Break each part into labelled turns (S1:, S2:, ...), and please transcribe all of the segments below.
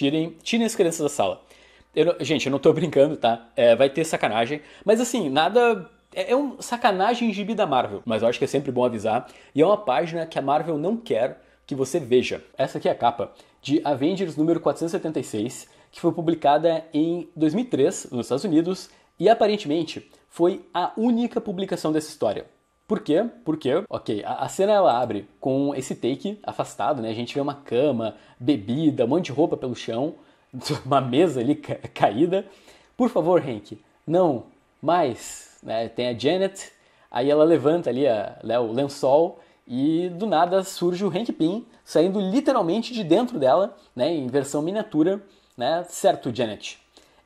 S1: Tirem, tirem as crianças da sala. Eu, gente, eu não tô brincando, tá? É, vai ter sacanagem. Mas assim, nada. É, é um sacanagem gibi da Marvel. Mas eu acho que é sempre bom avisar. E é uma página que a Marvel não quer que você veja. Essa aqui é a capa de Avengers número 476, que foi publicada em 2003 nos Estados Unidos e aparentemente foi a única publicação dessa história. Por quê? Porque, ok, a, a, cena ela abre com esse take afastado, né? A gente vê uma cama, bebida, um monte de roupa pelo chão, uma mesa ali ca caída. Por favor, Hank, não, mais. Né? Tem a Janet, aí ela levanta ali a, né, o lençol e do nada surge o Hank Pym saindo literalmente de dentro dela, né? Em versão miniatura, né? Certo, Janet,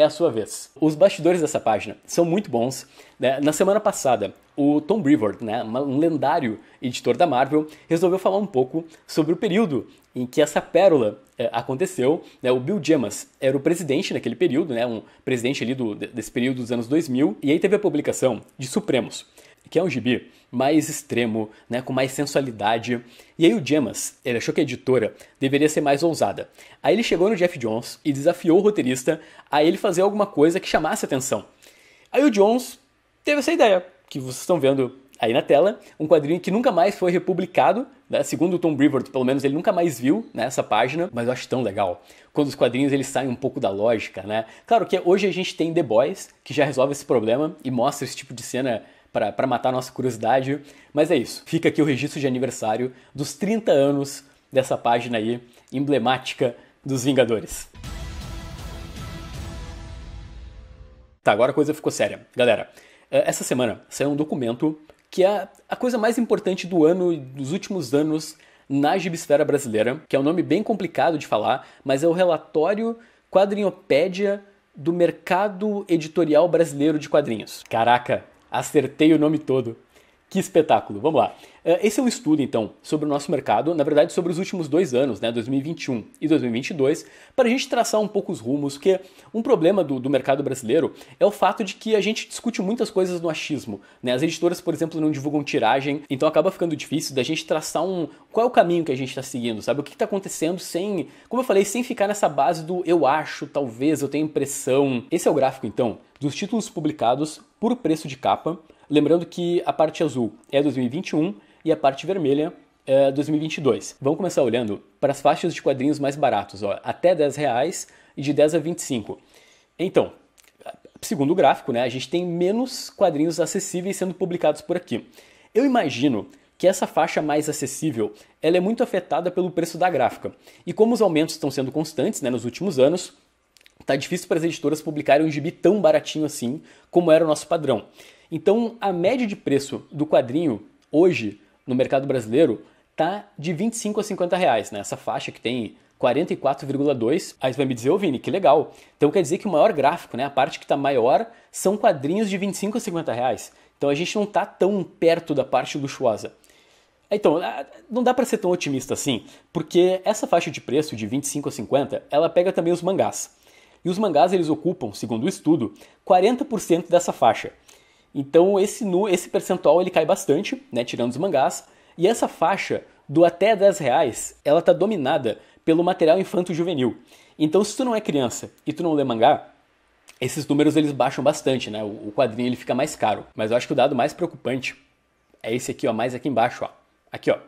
S1: é a sua vez. Os bastidores dessa página são muito bons. Né? Na semana passada, o Tom Brevoort, né, um lendário editor da Marvel, resolveu falar um pouco sobre o período em que essa pérola é, aconteceu. Né? O Bill Gemas era o presidente naquele período, né, um presidente ali do, desse período dos anos 2000, e aí teve a publicação de Supremos que é um gibi mais extremo, né, com mais sensualidade. E aí o Gemas, ele achou que a editora deveria ser mais ousada. Aí ele chegou no Jeff Jones e desafiou o roteirista a ele fazer alguma coisa que chamasse atenção. Aí o Jones teve essa ideia, que vocês estão vendo aí na tela, um quadrinho que nunca mais foi republicado, né? segundo o Tom Brevoort, pelo menos ele nunca mais viu né, página, mas eu acho tão legal quando os quadrinhos eles saem um pouco da lógica, né? Claro que hoje a gente tem The Boys, que já resolve esse problema e mostra esse tipo de cena para matar nossa curiosidade. Mas é isso. Fica aqui o registro de aniversário dos 30 anos dessa página aí, emblemática dos Vingadores. Tá, agora a coisa ficou séria. Galera, é, essa semana saiu um documento que é a coisa mais importante do ano e dos últimos anos na gibisfera brasileira, que é um nome bem complicado de falar, mas é o relatório Quadrinhopédia do mercado editorial brasileiro de quadrinhos. Caraca, Acertei o nome todo. Que espetáculo. Vamos lá. É, esse é um estudo, então, sobre o nosso mercado, na verdade, sobre os últimos dois anos, né, 2021 e 2022, para a gente traçar um pouco os rumos, porque um problema do, do, mercado brasileiro é o fato de que a gente discute muitas coisas no achismo. Né? As editoras, por exemplo, não divulgam tiragem, então acaba ficando difícil da gente traçar um. qual é o caminho que a gente está seguindo, sabe? O que está acontecendo sem. Como eu falei, sem ficar nessa base do eu acho, talvez, eu tenho impressão. Esse é o gráfico, então, dos títulos publicados por preço de capa. Lembrando que a parte azul é 2021 e a parte vermelha é eh, 2022. Vamos começar olhando para as faixas de quadrinhos mais baratos, ó, até 10 reais e de 10 a 25. Então, segundo o gráfico, né, a gente tem menos quadrinhos acessíveis sendo publicados por aqui. Eu imagino que essa faixa mais acessível ela é muito afetada pelo preço da gráfica. E como os aumentos estão sendo constantes né, nos últimos anos, tá difícil para as editoras publicarem um gibi tão baratinho assim como era o nosso padrão. Então, a média de preço do quadrinho hoje no mercado brasileiro tá de 25 a 50 reais, né? Essa faixa que tem 44,2. Aí você vai me dizer, ô oh, Vini, que legal. Então quer dizer que o maior gráfico, né, a parte que está maior, são quadrinhos de 25 a 50 reais. Então a gente não está tão perto da parte luxuosa. Então, não dá para ser tão otimista assim, porque essa faixa de preço de 25 a 50, ela pega também os mangás. E os mangás eles ocupam, segundo o estudo, 40% dessa faixa. Então esse, esse percentual ele cai bastante, né, tirando os mangás, e essa faixa do até 10 reais, ela tá dominada pelo material infanto-juvenil. Então se tu não é criança e tu não lê mangá, esses números eles baixam bastante, né? O, o quadrinho ele fica mais caro. Mas eu acho que o dado mais preocupante é esse aqui, ó, mais aqui embaixo, ó. Aqui, ó.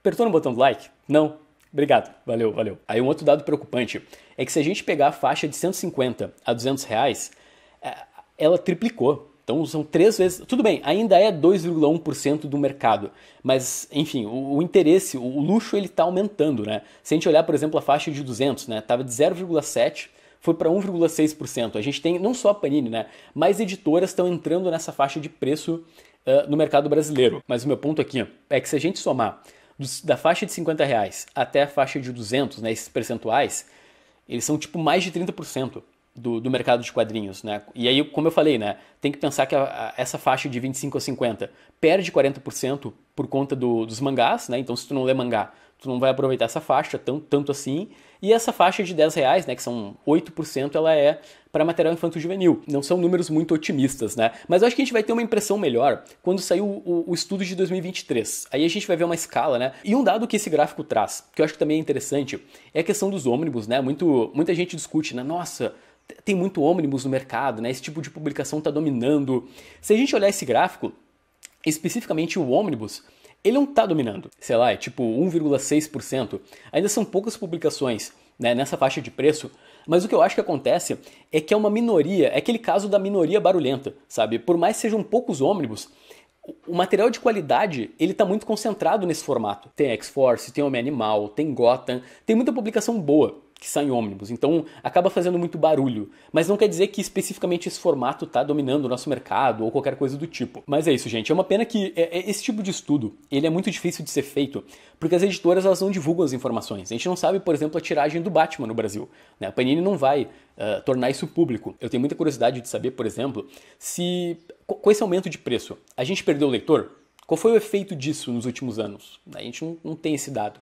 S1: Apertou no botão do like? Não? Obrigado, valeu, valeu. Aí um outro dado preocupante é que se a gente pegar a faixa de 150 a 200 reais, é, ela triplicou então são três vezes. Tudo bem, ainda é 2,1% do mercado, mas enfim, o, o interesse, o, o, luxo ele está aumentando, né? Se a gente olhar, por exemplo, a faixa de 200, né? Tava de 0,7 foi para 1,6%. A gente tem não só a Panini, né? Mas editoras estão entrando nessa faixa de preço uh, no mercado brasileiro. Mas o meu ponto aqui é que se a gente somar dos, da faixa de 50 reais até a faixa de 200, né? Esses percentuais, eles são tipo mais de 30% do, do, mercado de quadrinhos, né? E aí, como eu falei, né? Tem que pensar que a, a, essa faixa de 25 a 50 perde 40% por conta do, dos mangás, né? Então, se tu não lê mangá, tu não vai aproveitar essa faixa tão, tanto assim. E essa faixa de 10 reais, né? Que são 8%, ela é para material infanto-juvenil. Não são números muito otimistas, né? Mas eu acho que a gente vai ter uma impressão melhor quando sair o, o, o estudo de 2023. Aí a gente vai ver uma escala, né? E um dado que esse gráfico traz, que eu acho que também é interessante, é a questão dos ônibus, né? Muito, muita gente discute, né? Nossa tem muito ônibus no mercado, né? Esse tipo de publicação está dominando. Se a gente olhar esse gráfico, especificamente o ônibus, ele não está dominando. Sei lá, é tipo 1,6%. Ainda são poucas publicações né, nessa faixa de preço, mas o que eu acho que acontece é que é uma minoria, é aquele caso da minoria barulhenta, sabe? Por mais sejam poucos ônibus, o material de qualidade ele está muito concentrado nesse formato. Tem X-Force, tem Homem Animal, tem Gotham, tem muita publicação boa que saem ônibus. Então acaba fazendo muito barulho. Mas não quer dizer que especificamente esse formato está dominando o nosso mercado ou qualquer coisa do tipo. Mas é isso, gente. É uma pena que é, é, esse tipo de estudo ele é muito difícil de ser feito porque as editoras elas não divulgam as informações. A gente não sabe, por exemplo, a tiragem do Batman no Brasil. Né? A Panini não vai uh, tornar isso público. Eu tenho muita curiosidade de saber, por exemplo, se com esse aumento de preço a gente perdeu o leitor. Qual foi o efeito disso nos últimos anos? A gente não, não tem esse dado.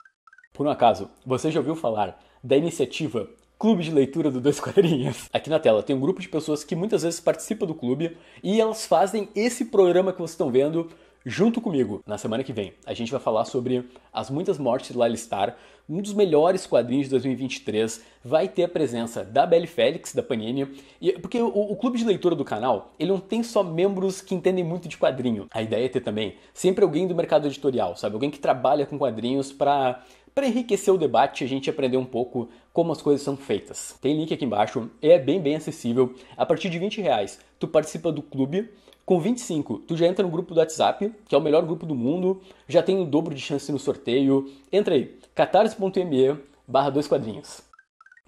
S1: Por um acaso, você já ouviu falar da iniciativa Clube de Leitura do Dois Quadrinhos. Aqui na tela tem um grupo de pessoas que muitas vezes participa do clube e elas fazem esse programa que vocês estão vendo junto comigo. Na semana que vem, a gente vai falar sobre As Muitas Mortes de Lyle Star, um dos melhores quadrinhos de 2023. Vai ter a presença da Belle Félix, da Panini, e, porque o, o, clube de leitura do canal, ele não tem só membros que entendem muito de quadrinho. A ideia é ter também sempre alguém do mercado editorial, sabe? Alguém que trabalha com quadrinhos para para enriquecer o debate, a gente aprender um pouco como as coisas são feitas. Tem link aqui embaixo, é bem bem acessível. A partir de 20 reais, tu participa do clube. Com 25, tu já entra no grupo do WhatsApp, que é o melhor grupo do mundo, já tem o dobro de chance no sorteio. Entra aí, catarse.me barra dois quadrinhos.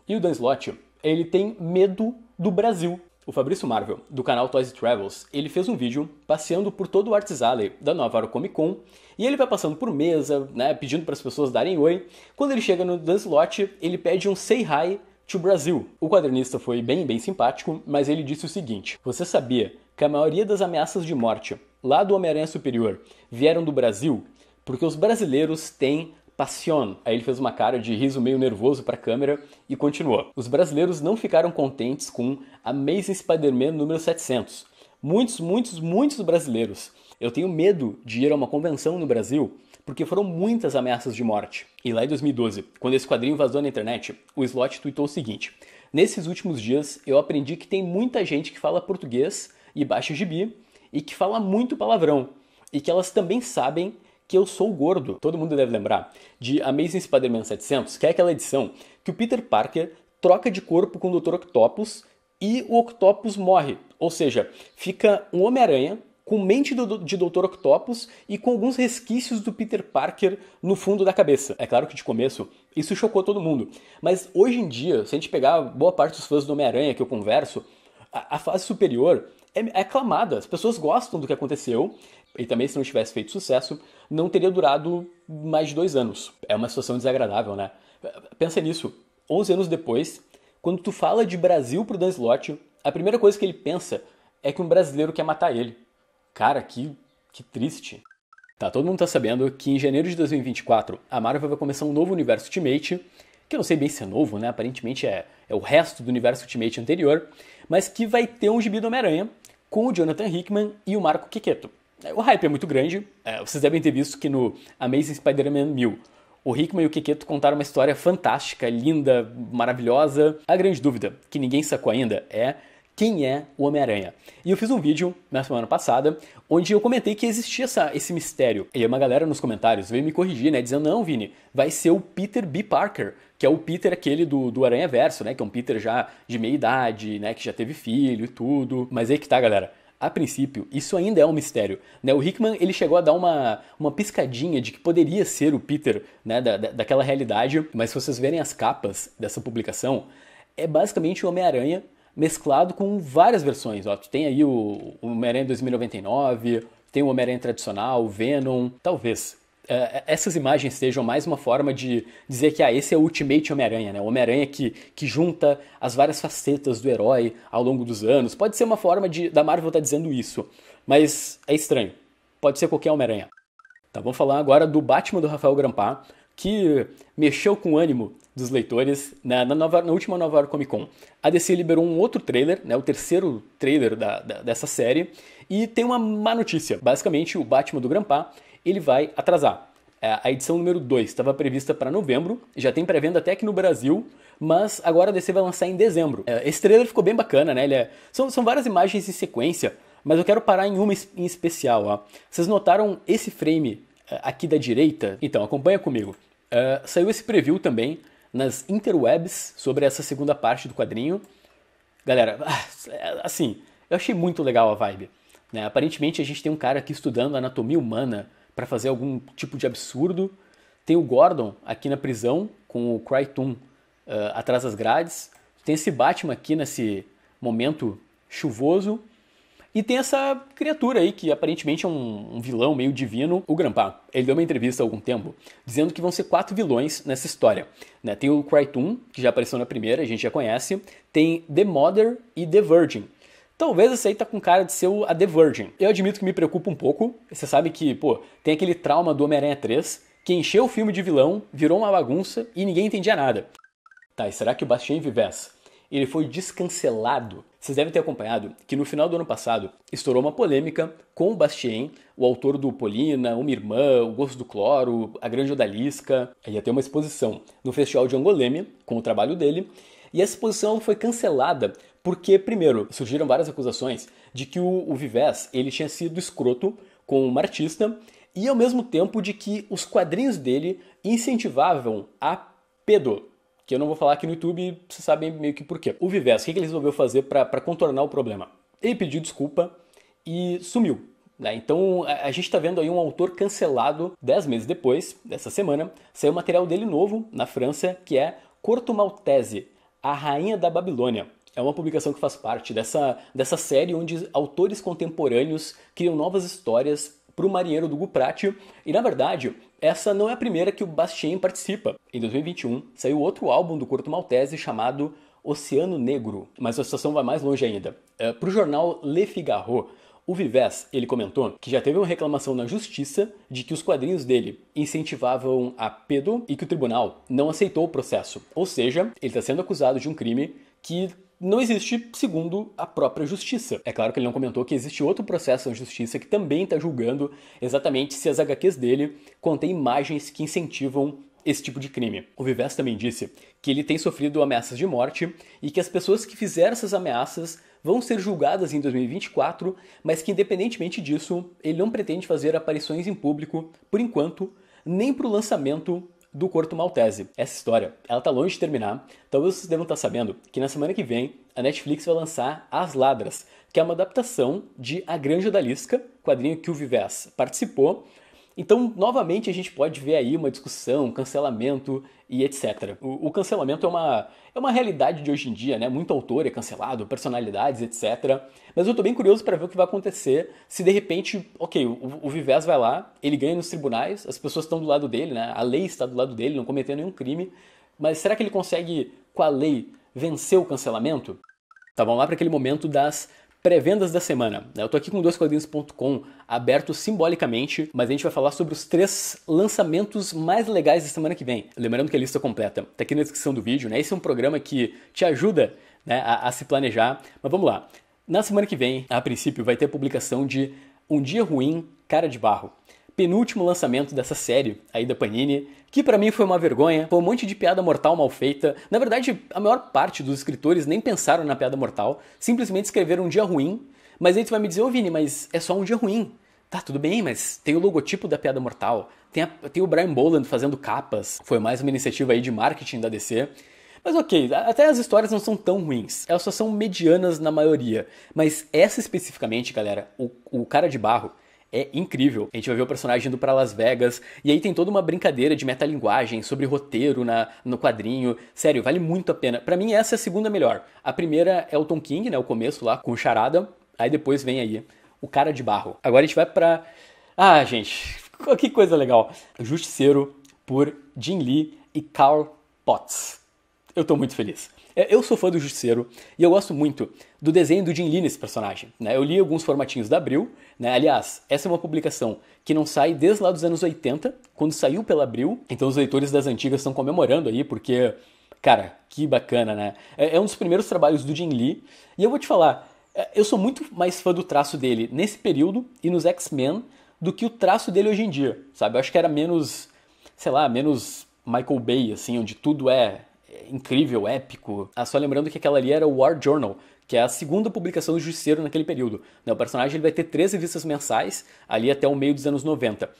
S1: E o Dan Slot, ele tem medo do Brasil. O Fabrício Marvel, do canal Toys Travels, ele fez um vídeo passeando por todo o Arts Alley da Nova York Comic Con e ele vai passando por mesa, né, pedindo para as pessoas darem oi. Quando ele chega no Dancelot, ele pede um Say Hi to Brasil. O quadrinista foi bem, bem simpático, mas ele disse o seguinte: Você sabia que a maioria das ameaças de morte lá do Homem-Aranha Superior vieram do Brasil? Porque os brasileiros têm Passion. Aí ele fez uma cara de riso meio nervoso para a câmera e continuou. Os brasileiros não ficaram contentes com Amazing Spider-Man número 700. Muitos, muitos, muitos brasileiros. Eu tenho medo de ir a uma convenção no Brasil porque foram muitas ameaças de morte. E lá em 2012, quando esse quadrinho vazou na internet, o Slot tweetou o seguinte: Nesses últimos dias eu aprendi que tem muita gente que fala português e baixa gibi e que fala muito palavrão e que elas também sabem que eu sou gordo. Todo mundo deve lembrar de Amazing Spider-Man 700, que é aquela edição que o Peter Parker troca de corpo com o Dr. Octopus e o Octopus morre. Ou seja, fica um Homem-Aranha com mente do, de Dr. Octopus e com alguns resquícios do Peter Parker no fundo da cabeça. É claro que de começo isso chocou todo mundo, mas hoje em dia, se a gente pegar boa parte dos fãs do Homem-Aranha que eu converso, a, a fase superior é, é aclamada, as pessoas gostam do que aconteceu, e também se não tivesse feito sucesso, não teria durado mais de dois anos. É uma situação desagradável, né? Pensa nisso, 11 anos depois, quando tu fala de Brasil pro Dan Slott, a primeira coisa que ele pensa é que um brasileiro quer matar ele. Cara, que, que triste. Tá, todo mundo tá sabendo que em janeiro de 2024, a Marvel vai começar um novo universo Ultimate, que eu não sei bem se é novo, né? Aparentemente é, é o resto do universo Ultimate anterior, mas que vai ter um gibi do Homem-Aranha, com o Jonathan Hickman e o Marco Quiqueto. É, o hype é muito grande, é, vocês devem ter visto que no Amazing Spider-Man 1000 o Hickman e o Quequeto contaram uma história fantástica, linda, maravilhosa. A grande dúvida, que ninguém sacou ainda, é quem é o Homem-Aranha. E eu fiz um vídeo na semana passada onde eu comentei que existia essa, esse mistério. E uma galera nos comentários veio me corrigir, né? Dizendo, não, Vini, vai ser o Peter B. Parker, que é o Peter aquele do, do Aranha Verso, né? Que é um Peter já de meia idade, né? Que já teve filho e tudo. Mas aí que tá, galera. A princípio, isso ainda é um mistério. Né? O Hickman ele chegou a dar uma, uma piscadinha de que poderia ser o Peter né, da, da daquela realidade, mas se vocês verem as capas dessa publicação, é basicamente o Homem-Aranha mesclado com várias versões. Ó, tu tem aí o, o Homem-Aranha 2099, tem o Homem-Aranha tradicional, o Venom, talvez. Uh, essas imagens sejam mais uma forma de dizer que ah, esse é o Ultimate Homem-Aranha, né? o Homem-Aranha que, que junta as várias facetas do herói ao longo dos anos. Pode ser uma forma de, da Marvel estar tá dizendo isso, mas é estranho. Pode ser qualquer Homem-Aranha. Tá, vamos falar agora do Batman do Rafael Grampa que mexeu com o ânimo dos leitores na, na, nova, na, última Nova York Comic Con. A DC liberou um outro trailer, né, o terceiro trailer da, da, dessa série, e tem uma má notícia. Basicamente, o Batman do Grandpa ele vai atrasar. É, a edição número 2 estava prevista para novembro, já tem pré-venda até aqui no Brasil, mas agora a DC vai lançar em dezembro. É, esse trailer ficou bem bacana, né? É, são, são várias imagens em sequência, mas eu quero parar em uma em especial. Ó. Vocês notaram esse frame é, aqui da direita? Então, acompanha comigo. É, saiu esse preview também nas interwebs sobre essa segunda parte do quadrinho. Galera, ah, assim, eu achei muito legal a vibe. Né? Aparentemente a gente tem um cara aqui estudando anatomia humana para fazer algum tipo de absurdo. Tem o Gordon aqui na prisão com o Crichton uh, atrás das grades. Tem esse Batman aqui nesse momento chuvoso. E tem essa criatura aí, que aparentemente é um, um vilão meio divino, o Grampa. Ele deu uma entrevista há algum tempo, dizendo que vão ser quatro vilões nessa história. Né? Tem o Crichton, que já apareceu na primeira, a gente já conhece. Tem The Mother e The Virgin. Talvez essa aí tá com cara de ser o, a The Virgin. Eu admito que me preocupa um pouco. Você sabe que, pô, tem aquele trauma do Homem-Aranha 3, que encheu o filme de vilão, virou uma bagunça e ninguém entendia nada. Tá, e será que o Bastien vivesse ele foi descancelado. Vocês devem ter acompanhado que no final do ano passado estourou uma polêmica com o Bastien, o autor do Polina, Uma Irmã, O Gosto do Cloro, A Grande Odalisca. Ia ter uma exposição no Festival de Angoleme com o trabalho dele. E essa exposição foi cancelada porque, primeiro, surgiram várias acusações de que o, o Vivés ele tinha sido escroto com uma artista e, ao mesmo tempo, de que os quadrinhos dele incentivavam a pedo que eu não vou falar aqui no YouTube, vocês sabem meio que por quê. O Vives, o que ele resolveu fazer para contornar o problema? Ele pediu desculpa e sumiu. Né? Então a, a gente está vendo aí um autor cancelado dez meses depois, dessa semana, saiu material dele novo na França, que é Corto Maltese, A Rainha da Babilônia. É uma publicação que faz parte dessa, dessa série onde autores contemporâneos criam novas histórias para o marinheiro do Guprati. E na verdade, essa não é a primeira que o Bastien participa. Em 2021, saiu outro álbum do Corto Maltese chamado Oceano Negro, mas a situação vai mais longe ainda. É, Para o jornal Le Figaro, o Vives, ele comentou que já teve uma reclamação na justiça de que os quadrinhos dele incentivavam a pedo e que o tribunal não aceitou o processo. Ou seja, ele está sendo acusado de um crime que não existe segundo a própria justiça. É claro que ele não comentou que existe outro processo da justiça que também está julgando exatamente se as HQs dele contêm imagens que incentivam esse tipo de crime. O Vives também disse que ele tem sofrido ameaças de morte e que as pessoas que fizeram essas ameaças vão ser julgadas em 2024, mas que independentemente disso, ele não pretende fazer aparições em público por enquanto, nem para o lançamento do Corto Maltese. Essa história, ela tá longe de terminar, talvez então vocês devam estar tá sabendo que na semana que vem a Netflix vai lançar As Ladras, que é uma adaptação de A Granja da Lisca, quadrinho que o Vivés participou, então, novamente, a gente pode ver aí uma discussão, cancelamento e etc. O, o, cancelamento é uma, é uma realidade de hoje em dia, né? Muito autor é cancelado, personalidades, etc. Mas eu tô bem curioso para ver o que vai acontecer se de repente, ok, o, o Vivés vai lá, ele ganha nos tribunais, as pessoas estão do lado dele, né? A lei está do lado dele, não cometeu nenhum crime. Mas será que ele consegue, com a lei, vencer o cancelamento? Tá, vamos lá para aquele momento das pré-vendas da semana. Né? Eu estou aqui com doisquadrinhos.com aberto simbolicamente, mas a gente vai falar sobre os três lançamentos mais legais da semana que vem. Lembrando que a lista completa está aqui na descrição do vídeo, né? Esse é um programa que te ajuda né, a, a se planejar. Mas vamos lá. Na semana que vem, a princípio, vai ter a publicação de Um Dia Ruim, Cara de Barro penúltimo lançamento dessa série aí da Panini, que para mim foi uma vergonha, foi um monte de piada mortal mal feita. Na verdade, a maior parte dos escritores nem pensaram na piada mortal, simplesmente escreveram um dia ruim. Mas aí tu vai me dizer, ô oh, Vini, mas é só um dia ruim. Tá, tudo bem, mas tem o logotipo da piada mortal, tem, a, tem o Brian Boland fazendo capas, foi mais uma iniciativa aí de marketing da DC. Mas ok, até as histórias não são tão ruins. Elas só são medianas na maioria. Mas essa especificamente, galera, o, o cara de barro, é incrível. A gente vai ver o personagem indo para Las Vegas, e aí tem toda uma brincadeira de metalinguagem sobre roteiro na, no quadrinho. Sério, vale muito a pena. Para mim, essa é a segunda melhor. A primeira é o Tom King, né? O começo lá, com charada. Aí depois vem aí o cara de barro. Agora a gente vai pra. Ah, gente, que coisa legal. Justiceiro por Jim Lee e Carl Potts. Eu tô muito feliz. É, eu sou fã do Justiceiro e eu gosto muito do desenho do Jim Lee nesse personagem. Né? Eu li alguns formatinhos da Abril, né? aliás, essa é uma publicação que não sai desde lá dos anos 80, quando saiu pela Abril, então os leitores das antigas estão comemorando aí, porque, cara, que bacana, né? É, é um dos primeiros trabalhos do Jim Lee e eu vou te falar, é, eu sou muito mais fã do traço dele nesse período e nos X-Men do que o traço dele hoje em dia, sabe? Eu acho que era menos, sei lá, menos Michael Bay, assim, onde tudo é incrível, épico. Ah, só lembrando que aquela ali era o War Journal, que é a segunda publicação do Justiceiro naquele período. Né, o personagem ele vai ter três revistas mensais ali até o meio dos anos 90.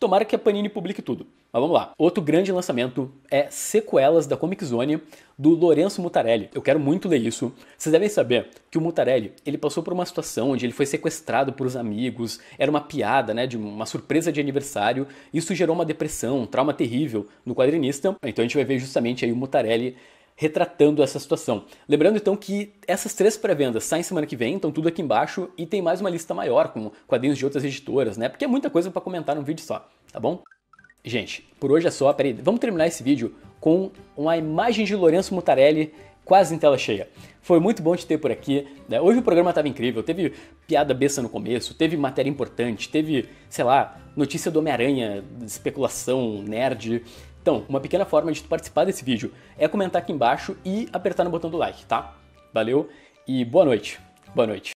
S1: Tomara que a Panini publique tudo. Mas vamos lá. Outro grande lançamento é Sequelas da Comic Zone do Lourenço Mutarelli. Eu quero muito ler isso. Vocês devem saber que o Mutarelli, ele passou por uma situação onde ele foi sequestrado por os amigos, era uma piada, né, de uma surpresa de aniversário. Isso gerou uma depressão, um trauma terrível no quadrinista. Então a gente vai ver justamente aí o Mutarelli retratando essa situação. Lembrando então que essas três pré-vendas saem semana que vem, então tudo aqui embaixo e tem mais uma lista maior com quadrinhos de outras editoras, né? Porque é muita coisa para comentar num vídeo só, tá bom? Gente, por hoje é só, peraí, vamos terminar esse vídeo com uma imagem de Lourenço Mutarelli quase em tela cheia. Foi muito bom te ter por aqui. Né? Hoje o programa estava incrível, teve piada besta no começo, teve matéria importante, teve, sei lá, notícia do Homem-Aranha, especulação, nerd. Então, uma pequena forma de tu participar desse vídeo é comentar aqui embaixo e apertar no botão do like, tá? Valeu e boa noite. Boa noite.